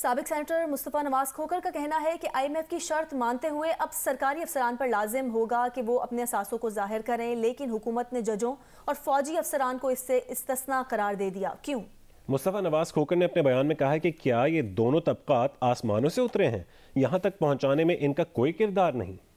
सबक सेनेटर मुस्तफ़ा नवाज खोकर का कहना है कि आईएमएफ की शर्त मानते हुए अब सरकारी अफसरान पर लाजिम होगा कि वो अपने असासों को जाहिर करें लेकिन हुकूमत ने जजों और फौजी अफसरान को इससे इस्तना करार दे दिया क्यों मुस्तफ़ा नवाज खोकर ने अपने बयान में कहा है कि क्या ये दोनों तबकात आसमानों से उतरे हैं यहाँ तक पहुँचाने में इनका कोई किरदार नहीं